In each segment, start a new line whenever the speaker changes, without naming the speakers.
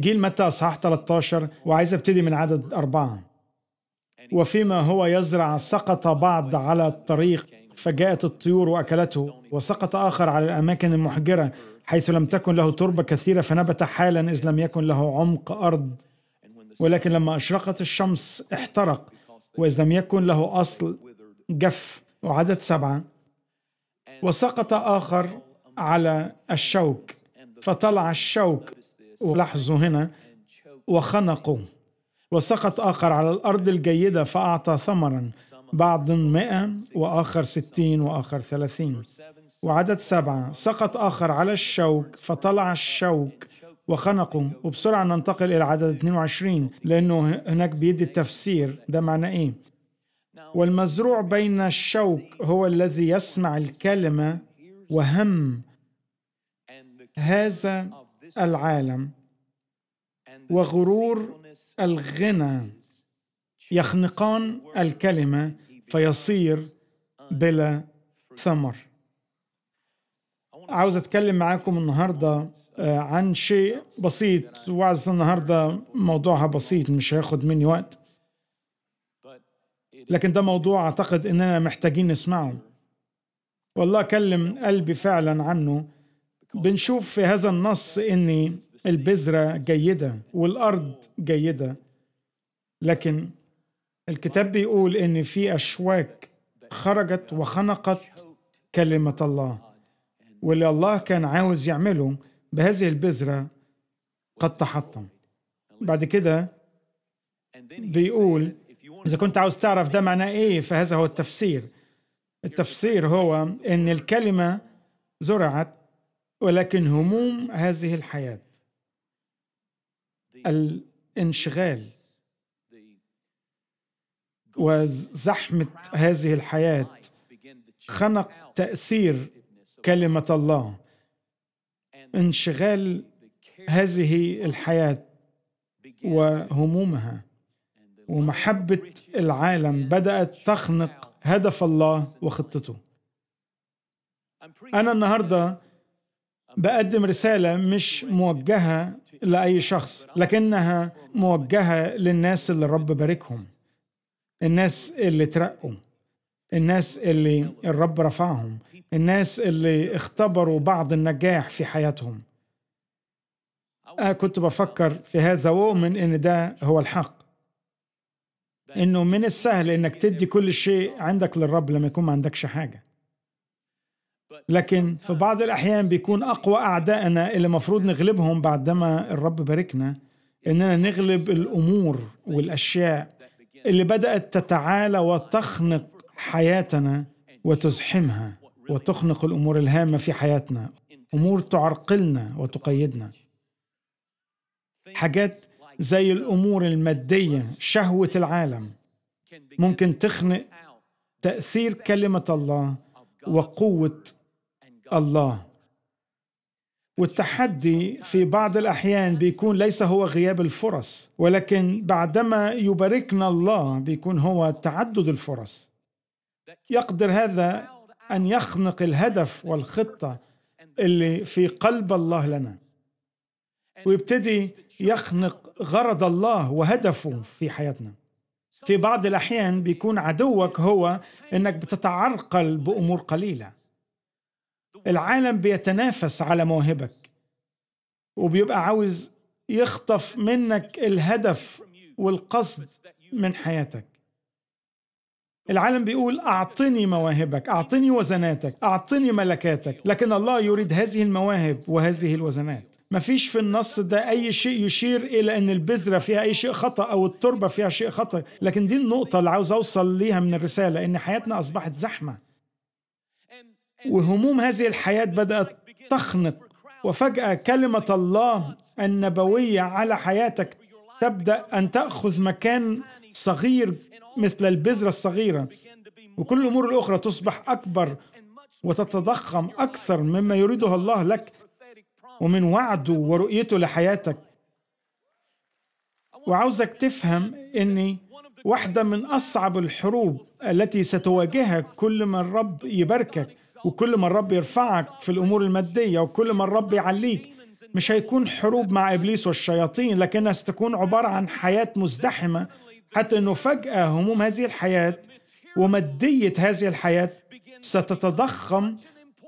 إنجيل متى إصحاح 13 وعايز أبتدي من عدد أربعة وفيما هو يزرع سقط بعض على الطريق فجاءت الطيور وأكلته وسقط آخر على الأماكن المحجرة حيث لم تكن له تربة كثيرة فنبت حالا إذ لم يكن له عمق أرض ولكن لما أشرقت الشمس احترق وإذ لم يكن له أصل جف وعدد سبعة وسقط آخر على الشوك فطلع الشوك ولاحظوا هنا وخنقوا وسقط آخر على الأرض الجيدة فأعطى ثمرا بعض مئة وآخر ستين وآخر ثلاثين وعدد سبعة سقط آخر على الشوك فطلع الشوك وخنقوا وبسرعة ننتقل إلى عدد 22 لأنه هناك بيدي التفسير ده معناه إيه والمزروع بين الشوك هو الذي يسمع الكلمة وهم هذا العالم وغرور الغنى يخنقان الكلمه فيصير بلا ثمر عاوز اتكلم معاكم النهارده آه، عن شيء بسيط وعز النهارده موضوعها بسيط مش هياخد مني وقت لكن ده موضوع اعتقد اننا محتاجين نسمعه والله كلم قلبي فعلا عنه بنشوف في هذا النص ان البذرة جيدة والأرض جيدة لكن الكتاب بيقول ان في أشواك خرجت وخنقت كلمة الله واللي الله كان عاوز يعمله بهذه البذرة قد تحطم بعد كده بيقول إذا كنت عاوز تعرف ده معناه إيه فهذا هو التفسير التفسير هو إن الكلمة زرعت ولكن هموم هذه الحياة الانشغال وزحمة هذه الحياة خنق تأثير كلمة الله انشغال هذه الحياة وهمومها ومحبة العالم بدأت تخنق هدف الله وخطته أنا النهاردة بقدم رسالة مش موجهة لأي شخص لكنها موجهة للناس اللي الرب باركهم الناس اللي ترقوا الناس اللي الرب رفعهم الناس اللي اختبروا بعض النجاح في حياتهم أنا كنت بفكر في هذا وأؤمن إن ده هو الحق إنه من السهل إنك تدي كل شيء عندك للرب لما يكون ما عندكش حاجة لكن في بعض الأحيان بيكون أقوى أعدائنا اللي المفروض نغلبهم بعدما الرب باركنا إننا نغلب الأمور والأشياء اللي بدأت تتعالى وتخنق حياتنا وتزحمها وتخنق الأمور الهامة في حياتنا أمور تعرقلنا وتقيدنا حاجات زي الأمور المادية شهوة العالم ممكن تخنق تأثير كلمة الله وقوة الله والتحدي في بعض الأحيان بيكون ليس هو غياب الفرص ولكن بعدما يباركنا الله بيكون هو تعدد الفرص يقدر هذا أن يخنق الهدف والخطة اللي في قلب الله لنا ويبتدي يخنق غرض الله وهدفه في حياتنا في بعض الأحيان بيكون عدوك هو أنك بتتعرقل بأمور قليلة العالم بيتنافس على موهبك وبيبقى عاوز يخطف منك الهدف والقصد من حياتك العالم بيقول اعطني مواهبك اعطني وزناتك اعطني ملكاتك لكن الله يريد هذه المواهب وهذه الوزنات مفيش في النص ده اي شيء يشير الى ان البذره فيها اي شيء خطا او التربه فيها شيء خطا لكن دي النقطه اللي عاوز اوصل ليها من الرساله ان حياتنا اصبحت زحمه وهموم هذه الحياة بدأت تخنق وفجأة كلمة الله النبوية على حياتك تبدأ أن تأخذ مكان صغير مثل البذرة الصغيرة وكل الأمور الأخرى تصبح أكبر وتتضخم أكثر مما يريده الله لك ومن وعده ورؤيته لحياتك وعاوزك تفهم أني واحدة من أصعب الحروب التي ستواجهك كل ما الرب يباركك وكل ما الرب يرفعك في الأمور المادية وكل ما الرب يعليك مش هيكون حروب مع إبليس والشياطين لكنها ستكون عبارة عن حياة مزدحمة حتى أنه فجأة هموم هذه الحياة ومادية هذه الحياة ستتضخم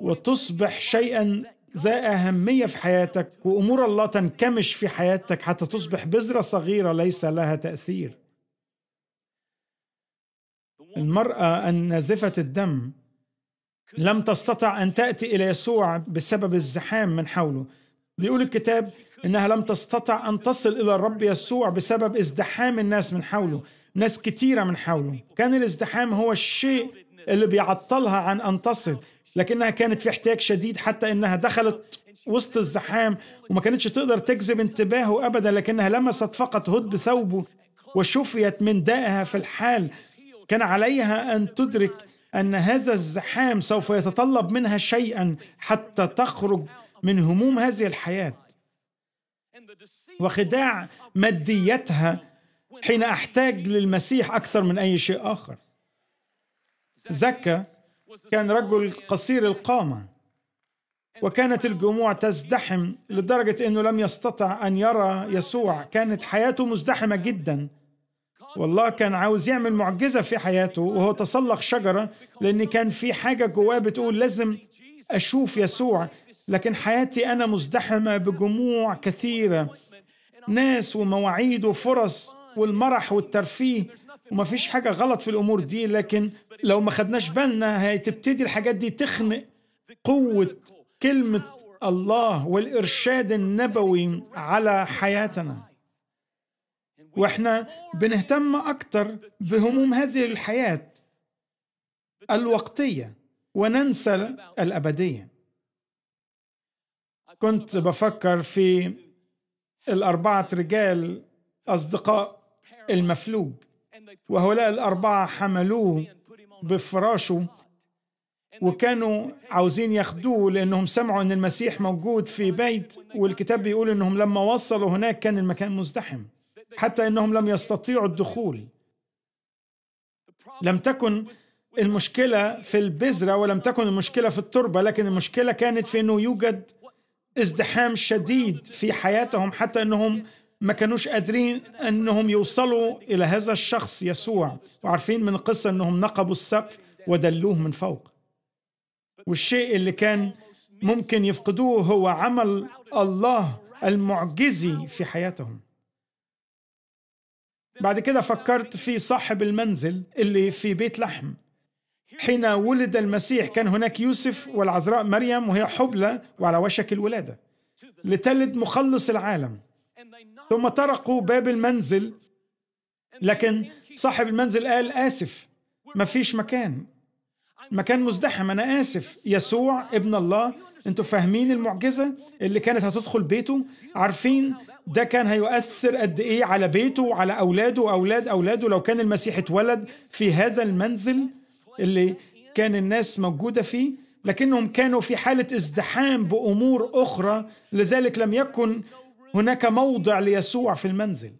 وتصبح شيئا ذا أهمية في حياتك وأمور الله تنكمش في حياتك حتى تصبح بذرة صغيرة ليس لها تأثير المرأة النازفة الدم لم تستطع أن تأتي إلى يسوع بسبب الزحام من حوله بيقول الكتاب إنها لم تستطع أن تصل إلى الرب يسوع بسبب ازدحام الناس من حوله ناس كثيره من حوله كان الازدحام هو الشيء اللي بيعطلها عن أن تصل لكنها كانت في احتياج شديد حتى إنها دخلت وسط الزحام وما كانتش تقدر تجذب انتباهه أبدا لكنها لمست فقط هد ثوبه وشفيت من دائها في الحال كان عليها أن تدرك ان هذا الزحام سوف يتطلب منها شيئا حتى تخرج من هموم هذه الحياه وخداع ماديتها حين احتاج للمسيح اكثر من اي شيء اخر زكا كان رجل قصير القامه وكانت الجموع تزدحم لدرجه انه لم يستطع ان يرى يسوع كانت حياته مزدحمه جدا والله كان عاوز يعمل معجزة في حياته وهو تسلق شجرة لأن كان في حاجة جواه بتقول لازم أشوف يسوع لكن حياتي أنا مزدحمة بجموع كثيرة ناس ومواعيد وفرص والمرح والترفيه وما فيش حاجة غلط في الأمور دي لكن لو ما خدناش بالنا هتبتدي الحاجات دي تخنق قوة كلمة الله والإرشاد النبوي على حياتنا واحنا بنهتم اكتر بهموم هذه الحياه الوقتيه وننسى الابديه كنت بفكر في الاربعه رجال اصدقاء المفلوج وهؤلاء الاربعه حملوه بفراشه وكانوا عاوزين ياخدوه لانهم سمعوا ان المسيح موجود في بيت والكتاب بيقول انهم لما وصلوا هناك كان المكان مزدحم حتى انهم لم يستطيعوا الدخول لم تكن المشكله في البذره ولم تكن المشكله في التربه لكن المشكله كانت في انه يوجد ازدحام شديد في حياتهم حتى انهم ما كانوش قادرين انهم يوصلوا الى هذا الشخص يسوع وعارفين من القصه انهم نقبوا السقف ودلوه من فوق والشيء اللي كان ممكن يفقدوه هو عمل الله المعجزي في حياتهم بعد كده فكرت في صاحب المنزل اللي في بيت لحم حين ولد المسيح كان هناك يوسف والعذراء مريم وهي حبلى وعلى وشك الولادة لتلد مخلص العالم ثم طرقوا باب المنزل لكن صاحب المنزل قال آسف ما فيش مكان مكان مزدحم أنا آسف يسوع ابن الله أنتوا فاهمين المعجزة اللي كانت هتدخل بيته عارفين ده كان هيؤثر قد ايه على بيته وعلى اولاده واولاد اولاده لو كان المسيح اتولد في هذا المنزل اللي كان الناس موجوده فيه لكنهم كانوا في حاله ازدحام بامور اخرى لذلك لم يكن هناك موضع ليسوع في المنزل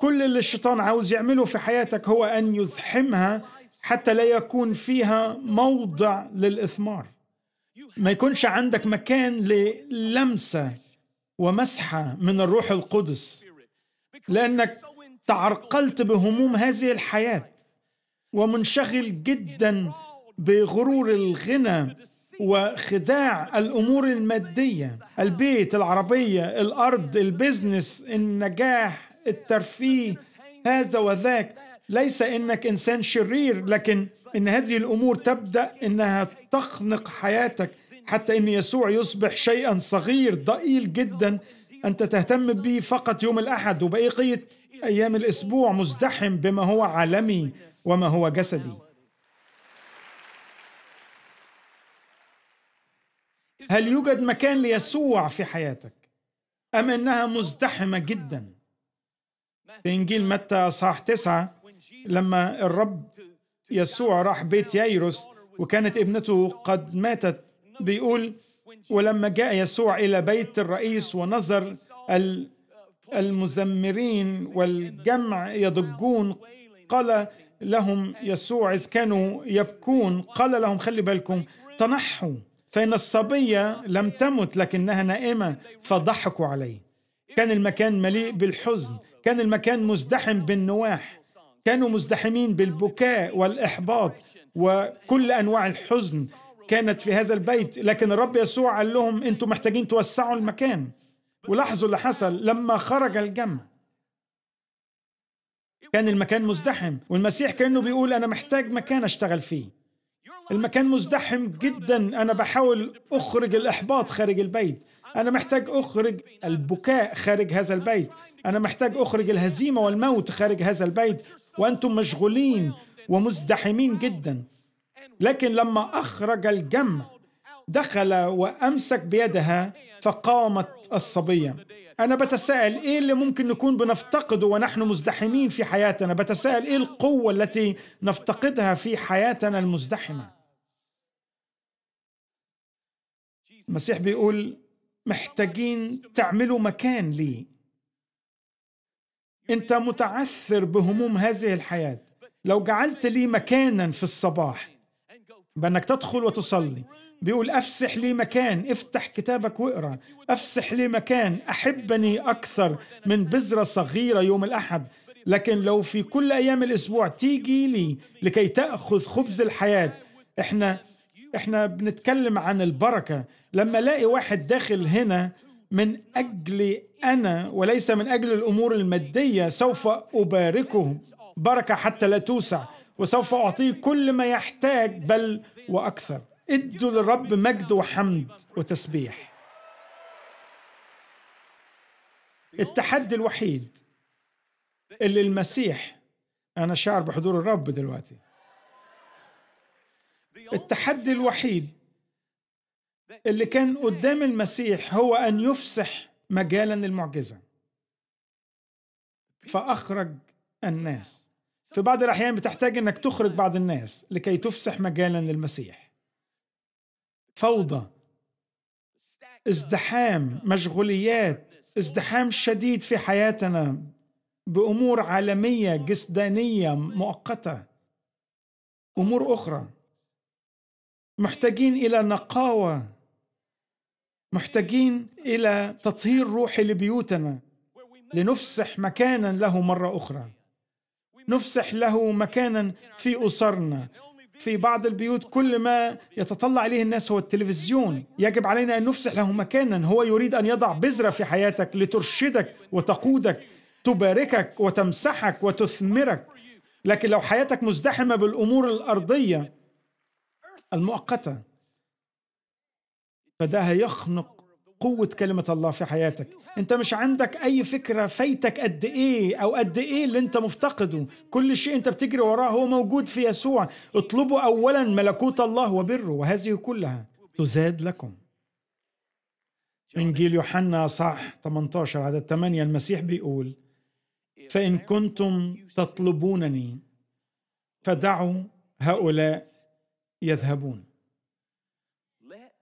كل اللي الشيطان عاوز يعمله في حياتك هو ان يزحمها حتى لا يكون فيها موضع للاثمار ما يكونش عندك مكان للمسه ومسحة من الروح القدس لأنك تعرقلت بهموم هذه الحياة ومنشغل جدا بغرور الغنى وخداع الامور الماديه البيت العربيه الارض البزنس النجاح الترفيه هذا وذاك ليس انك انسان شرير لكن ان هذه الامور تبدا انها تخنق حياتك حتى ان يسوع يصبح شيئا صغير ضئيل جدا انت تهتم به فقط يوم الاحد وبقيه ايام الاسبوع مزدحم بما هو عالمي وما هو جسدي هل يوجد مكان ليسوع في حياتك ام انها مزدحمه جدا في انجيل متى اصحاح تسعه لما الرب يسوع راح بيت يايروس وكانت ابنته قد ماتت بيقول ولما جاء يسوع إلى بيت الرئيس ونظر المزمرين والجمع يضجون قال لهم يسوع إذ كانوا يبكون قال لهم خلي بالكم تنحوا فإن الصبية لم تمت لكنها نائمة فضحكوا عليه كان المكان مليء بالحزن كان المكان مزدحم بالنواح كانوا مزدحمين بالبكاء والإحباط وكل أنواع الحزن كانت في هذا البيت لكن الرب يسوع قال لهم انتم محتاجين توسعوا المكان ولاحظوا اللي حصل لما خرج الجمع كان المكان مزدحم والمسيح كانه بيقول انا محتاج مكان اشتغل فيه المكان مزدحم جدا انا بحاول اخرج الاحباط خارج البيت انا محتاج اخرج البكاء خارج هذا البيت انا محتاج اخرج الهزيمه والموت خارج هذا البيت وانتم مشغولين ومزدحمين جدا لكن لما أخرج الجمع دخل وأمسك بيدها فقامت الصبية أنا بتساءل إيه اللي ممكن نكون بنفتقده ونحن مزدحمين في حياتنا بتساءل إيه القوة التي نفتقدها في حياتنا المزدحمة المسيح بيقول محتاجين تعملوا مكان لي أنت متعثر بهموم هذه الحياة لو جعلت لي مكانا في الصباح بأنك تدخل وتصلي بيقول أفسح لي مكان افتح كتابك واقرأ أفسح لي مكان أحبني أكثر من بذرة صغيرة يوم الأحد لكن لو في كل أيام الأسبوع تيجي لي لكي تأخذ خبز الحياة إحنا إحنا بنتكلم عن البركة لما ألاقي واحد داخل هنا من أجل أنا وليس من أجل الأمور المادية سوف أباركه بركة حتى لا توسع وسوف أعطيه كل ما يحتاج بل وأكثر ادوا للرب مجد وحمد وتسبيح التحدي الوحيد اللي المسيح أنا شاعر بحضور الرب دلوقتي التحدي الوحيد اللي كان قدام المسيح هو أن يفسح مجالا للمعجزة فأخرج الناس في بعض الأحيان بتحتاج أنك تخرج بعض الناس لكي تفسح مجالا للمسيح فوضى ازدحام مشغوليات ازدحام شديد في حياتنا بأمور عالمية جسدانية مؤقتة أمور أخرى محتاجين إلى نقاوة محتاجين إلى تطهير روحي لبيوتنا لنفسح مكانا له مرة أخرى نفسح له مكانا في أسرنا في بعض البيوت كل ما يتطلع اليه الناس هو التلفزيون يجب علينا ان نفسح له مكانا هو يريد ان يضع بذره في حياتك لترشدك وتقودك تباركك وتمسحك وتثمرك لكن لو حياتك مزدحمه بالامور الارضيه المؤقته فده هيخنق قوة كلمة الله في حياتك انت مش عندك اي فكرة فايتك قد ايه او قد ايه اللي انت مفتقده كل شيء انت بتجري وراه هو موجود في يسوع اطلبوا اولا ملكوت الله وبره وهذه كلها تزاد لكم انجيل يوحنا صح 18 عدد 8 المسيح بيقول فان كنتم تطلبونني فدعوا هؤلاء يذهبون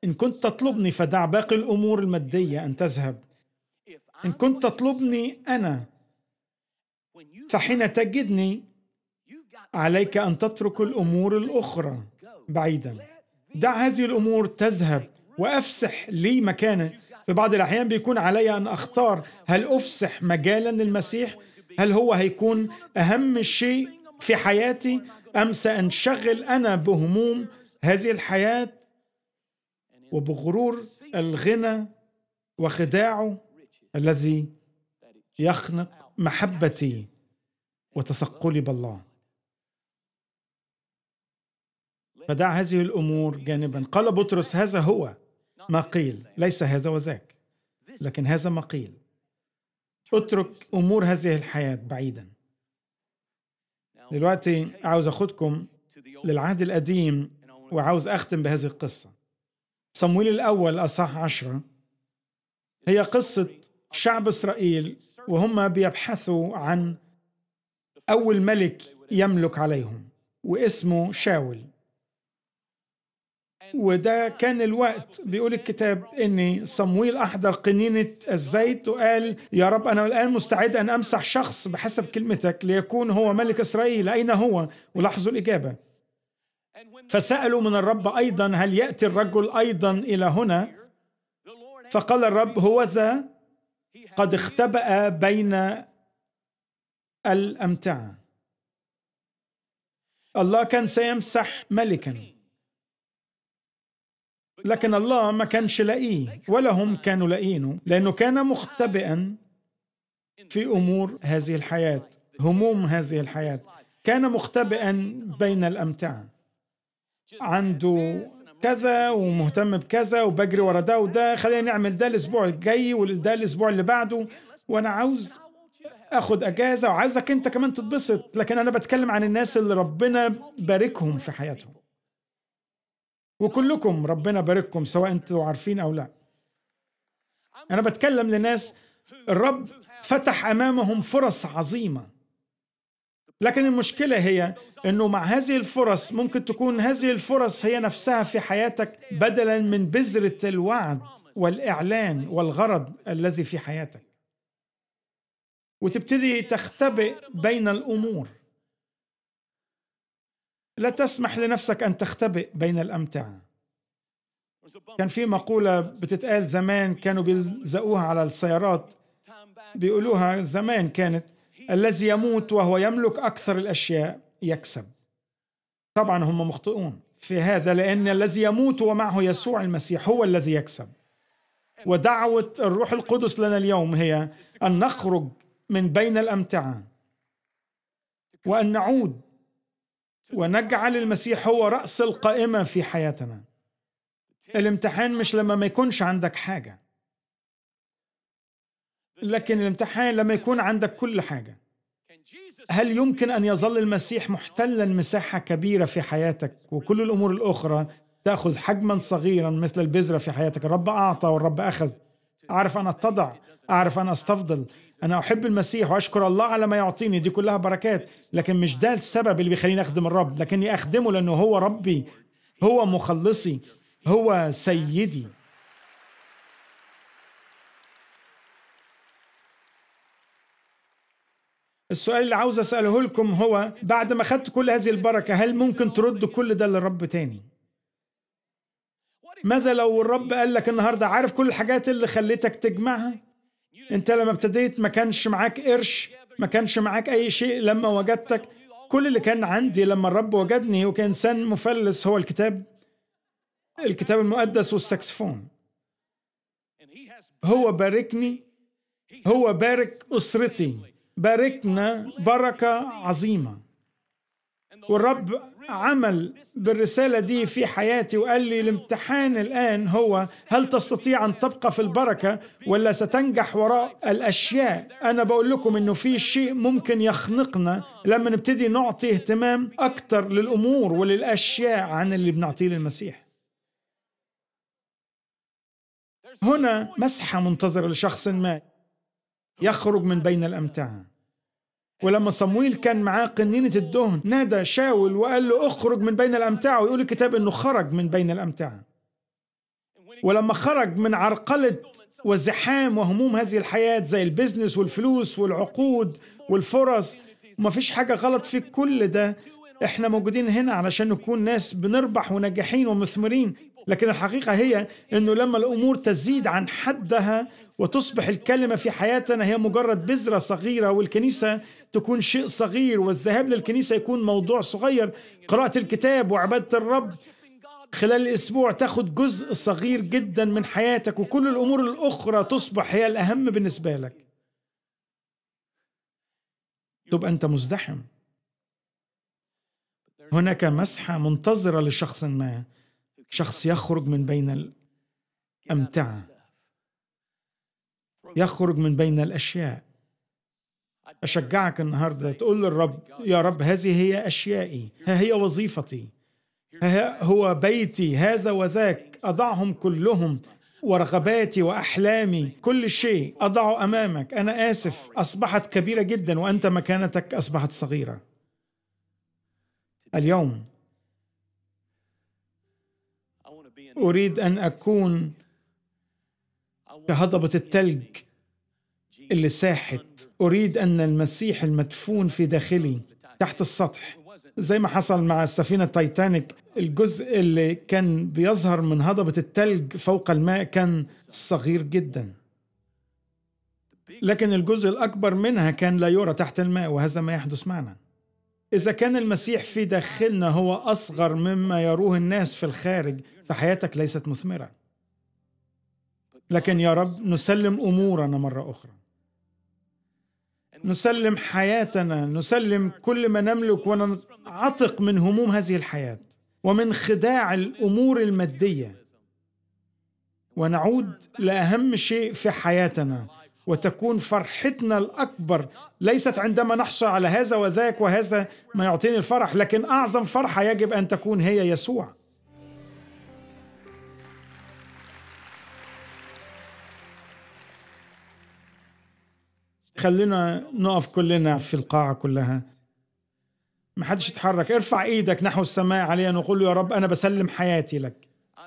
إن كنت تطلبني فدع باقي الأمور المادية أن تذهب إن كنت تطلبني أنا فحين تجدني عليك أن تترك الأمور الأخرى بعيدا دع هذه الأمور تذهب وأفسح لي مكانا في بعض الأحيان بيكون علي أن أختار هل أفسح مجالا للمسيح هل هو هيكون أهم شيء في حياتي أم سأنشغل أنا بهموم هذه الحياة وبغرور الغنى وخداعه الذي يخنق محبتي وتثقلي بالله فدع هذه الامور جانبا قال بطرس هذا هو ما قيل ليس هذا وذاك لكن هذا ما قيل اترك امور هذه الحياه بعيدا دلوقتي عاوز اخدكم للعهد القديم وعاوز اختم بهذه القصه صمويل الأول أصح عشرة هي قصة شعب إسرائيل وهم بيبحثوا عن أول ملك يملك عليهم واسمه شاول وده كان الوقت بيقول الكتاب ان صمويل احضر قنينه الزيت وقال يا رب انا الان مستعد ان امسح شخص بحسب كلمتك ليكون هو ملك اسرائيل اين هو؟ ولاحظوا الاجابه فسالوا من الرب ايضا هل ياتي الرجل ايضا الى هنا فقال الرب هو ذا قد اختبأ بين الامتعه الله كان سيمسح ملكا لكن الله ما كانش لاقيه ولا هم كانوا لاقينه لانه كان مختبئا في امور هذه الحياه هموم هذه الحياه كان مختبئا بين الامتعه عنده كذا ومهتم بكذا وبجري ورا ده وده خلينا نعمل ده الاسبوع الجاي وده الاسبوع اللي بعده وانا عاوز اخد اجازه وعاوزك انت كمان تتبسط لكن انا بتكلم عن الناس اللي ربنا باركهم في حياتهم وكلكم ربنا بارككم سواء انتوا عارفين او لا انا بتكلم لناس الرب فتح امامهم فرص عظيمه لكن المشكلة هي أنه مع هذه الفرص ممكن تكون هذه الفرص هي نفسها في حياتك بدلا من بذرة الوعد والإعلان والغرض الذي في حياتك وتبتدي تختبئ بين الأمور لا تسمح لنفسك أن تختبئ بين الأمتعة كان في مقولة بتتقال زمان كانوا بيلزقوها على السيارات بيقولوها زمان كانت الذي يموت وهو يملك أكثر الأشياء يكسب طبعا هم مخطئون في هذا لأن الذي يموت ومعه يسوع المسيح هو الذي يكسب ودعوة الروح القدس لنا اليوم هي أن نخرج من بين الأمتعة وأن نعود ونجعل المسيح هو رأس القائمة في حياتنا الامتحان مش لما ما يكونش عندك حاجة لكن الامتحان لما يكون عندك كل حاجة هل يمكن ان يظل المسيح محتلا مساحه كبيره في حياتك وكل الامور الاخرى تاخذ حجما صغيرا مثل البذره في حياتك الرب اعطى والرب اخذ اعرف ان اتضع اعرف ان استفضل انا احب المسيح واشكر الله على ما يعطيني دي كلها بركات لكن مش ده السبب اللي بيخليني اخدم الرب لكني اخدمه لانه هو ربي هو مخلصي هو سيدي السؤال اللي عاوز اساله لكم هو بعد ما خدت كل هذه البركه هل ممكن ترد كل ده للرب تاني ماذا لو الرب قال لك النهارده عارف كل الحاجات اللي خليتك تجمعها انت لما ابتديت ما كانش معاك قرش ما كانش معاك اي شيء لما وجدتك كل اللي كان عندي لما الرب وجدني وكإنسان مفلس هو الكتاب الكتاب المقدس والساكسفون هو باركني هو بارك أسرتي باركنا بركة عظيمة والرب عمل بالرسالة دي في حياتي وقال لي الامتحان الآن هو هل تستطيع أن تبقى في البركة ولا ستنجح وراء الأشياء أنا بقول لكم أنه في شيء ممكن يخنقنا لما نبتدي نعطي اهتمام أكثر للأمور وللأشياء عن اللي بنعطيه للمسيح هنا مسحة منتظرة لشخص ما يخرج من بين الأمتعة ولما صمويل كان معاه قنينة الدهن نادى شاول وقال له اخرج من بين الأمتعة ويقول الكتاب أنه خرج من بين الأمتعة ولما خرج من عرقلة والزحام وهموم هذه الحياة زي البزنس والفلوس والعقود والفرص ومفيش حاجة غلط في كل ده احنا موجودين هنا علشان نكون ناس بنربح وناجحين ومثمرين لكن الحقيقة هي أنه لما الأمور تزيد عن حدها وتصبح الكلمة في حياتنا هي مجرد بذرة صغيرة والكنيسة تكون شيء صغير والذهاب للكنيسة يكون موضوع صغير قراءة الكتاب وعبادة الرب خلال الأسبوع تاخد جزء صغير جدا من حياتك وكل الأمور الأخرى تصبح هي الأهم بالنسبة لك تبقى أنت مزدحم هناك مسحة منتظرة لشخص ما شخص يخرج من بين الأمتعة يخرج من بين الأشياء أشجعك النهاردة تقول للرب يا رب هذه هي أشيائي ها هي وظيفتي ها هو بيتي هذا وذاك أضعهم كلهم ورغباتي واحلامي كل شيء اضعه امامك انا اسف اصبحت كبيره جدا وانت مكانتك اصبحت صغيره اليوم أريد أن أكون كهضبة التلج اللي ساحت أريد أن المسيح المدفون في داخلي تحت السطح زي ما حصل مع السفينة تايتانيك الجزء اللي كان بيظهر من هضبة التلج فوق الماء كان صغير جدا لكن الجزء الأكبر منها كان لا يرى تحت الماء وهذا ما يحدث معنا إذا كان المسيح في داخلنا هو أصغر مما يروه الناس في الخارج فحياتك ليست مثمرة لكن يا رب نسلم أمورنا مرة أخرى نسلم حياتنا نسلم كل ما نملك ونعتق من هموم هذه الحياة ومن خداع الأمور المادية ونعود لأهم شيء في حياتنا وتكون فرحتنا الأكبر ليست عندما نحصل على هذا وذاك وهذا ما يعطيني الفرح لكن أعظم فرحة يجب أن تكون هي يسوع خلينا نقف كلنا في القاعة كلها ما حدش يتحرك ارفع ايدك نحو السماء عليا وقل يا رب انا بسلم حياتي لك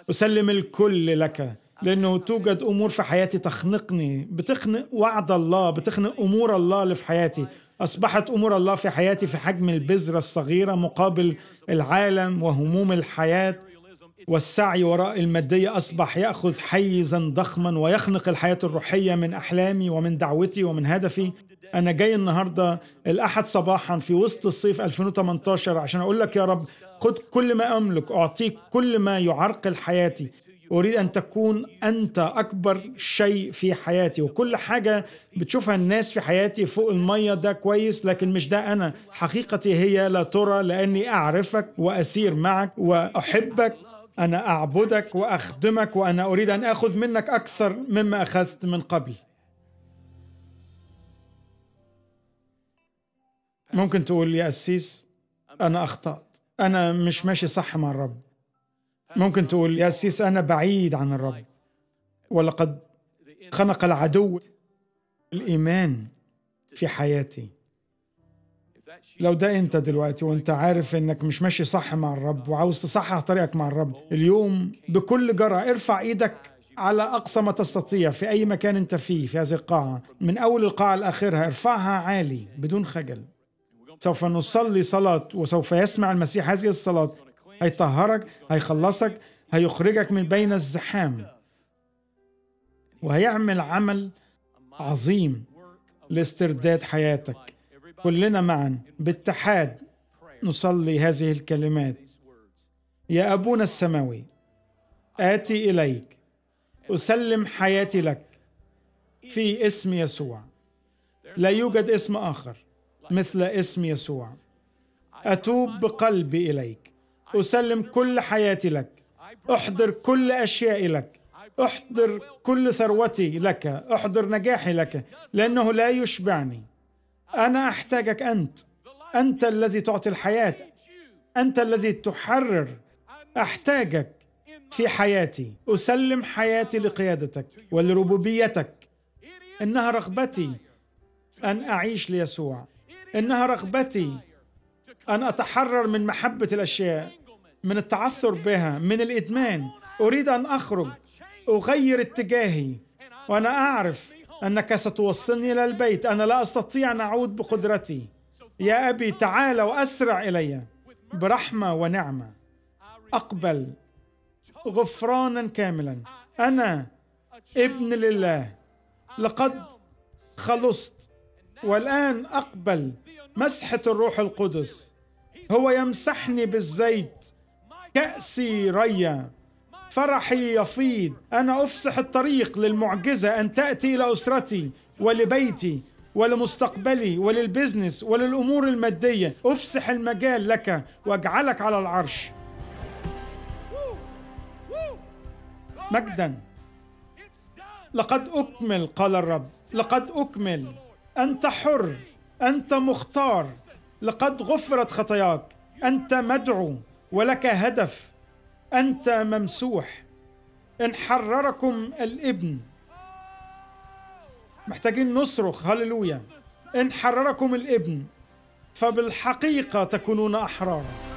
اسلم الكل لك لانه توجد امور في حياتي تخنقني بتخنق وعد الله بتخنق امور الله اللي في حياتي اصبحت امور الله في حياتي في حجم البذره الصغيره مقابل العالم وهموم الحياه والسعي وراء الماديه اصبح ياخذ حيزا ضخما ويخنق الحياه الروحيه من احلامي ومن دعوتي ومن هدفي انا جاي النهارده الاحد صباحا في وسط الصيف 2018 عشان اقول لك يا رب خد كل ما املك اعطيك كل ما يعرقل حياتي أريد أن تكون أنت أكبر شيء في حياتي وكل حاجة بتشوفها الناس في حياتي فوق المية ده كويس لكن مش ده أنا حقيقتي هي لا ترى لأني أعرفك وأسير معك وأحبك أنا أعبدك وأخدمك وأنا أريد أن آخذ منك أكثر مما أخذت من قبل ممكن تقول يا أسيس أنا أخطأت أنا مش ماشي صح مع الرب ممكن تقول يا أسيس أنا بعيد عن الرب ولقد خنق العدو الإيمان في حياتي لو ده انت دلوقتي وانت عارف انك مش ماشي صح مع الرب وعاوز تصحح طريقك مع الرب اليوم بكل جرأة ارفع ايدك على أقصى ما تستطيع في أي مكان أنت فيه في هذه القاعة من أول القاعة لآخرها ارفعها عالي بدون خجل سوف نصلي صلاة وسوف يسمع المسيح هذه الصلاة هيطهرك هيخلصك هيخرجك من بين الزحام وهيعمل عمل عظيم لاسترداد حياتك كلنا معا باتحاد نصلي هذه الكلمات يا ابونا السماوي اتي اليك اسلم حياتي لك في اسم يسوع لا يوجد اسم اخر مثل اسم يسوع اتوب بقلبي اليك اسلم كل حياتي لك احضر كل اشيائي لك احضر كل ثروتي لك احضر نجاحي لك لانه لا يشبعني انا احتاجك انت انت الذي تعطي الحياه انت الذي تحرر احتاجك في حياتي اسلم حياتي لقيادتك ولربوبيتك انها رغبتي ان اعيش ليسوع انها رغبتي ان اتحرر من محبه الاشياء من التعثر بها من الادمان اريد ان اخرج اغير اتجاهي وانا اعرف أنك ستوصلني إلى البيت أنا لا أستطيع أن أعود بقدرتي يا أبي تعال وأسرع إلي برحمة ونعمة أقبل غفرانا كاملا أنا ابن لله لقد خلصت والآن أقبل مسحة الروح القدس هو يمسحني بالزيت كأسي ريا فرحي يفيض أنا أفسح الطريق للمعجزة أن تأتي إلى أسرتي ولبيتي ولمستقبلي وللبزنس وللأمور المادية أفسح المجال لك وأجعلك على العرش مجدا لقد أكمل قال الرب لقد أكمل أنت حر أنت مختار لقد غفرت خطاياك أنت مدعو ولك هدف أنت ممسوح إن حرركم الابن محتاجين نصرخ هللويا إن حرركم الابن فبالحقيقة تكونون أحرارا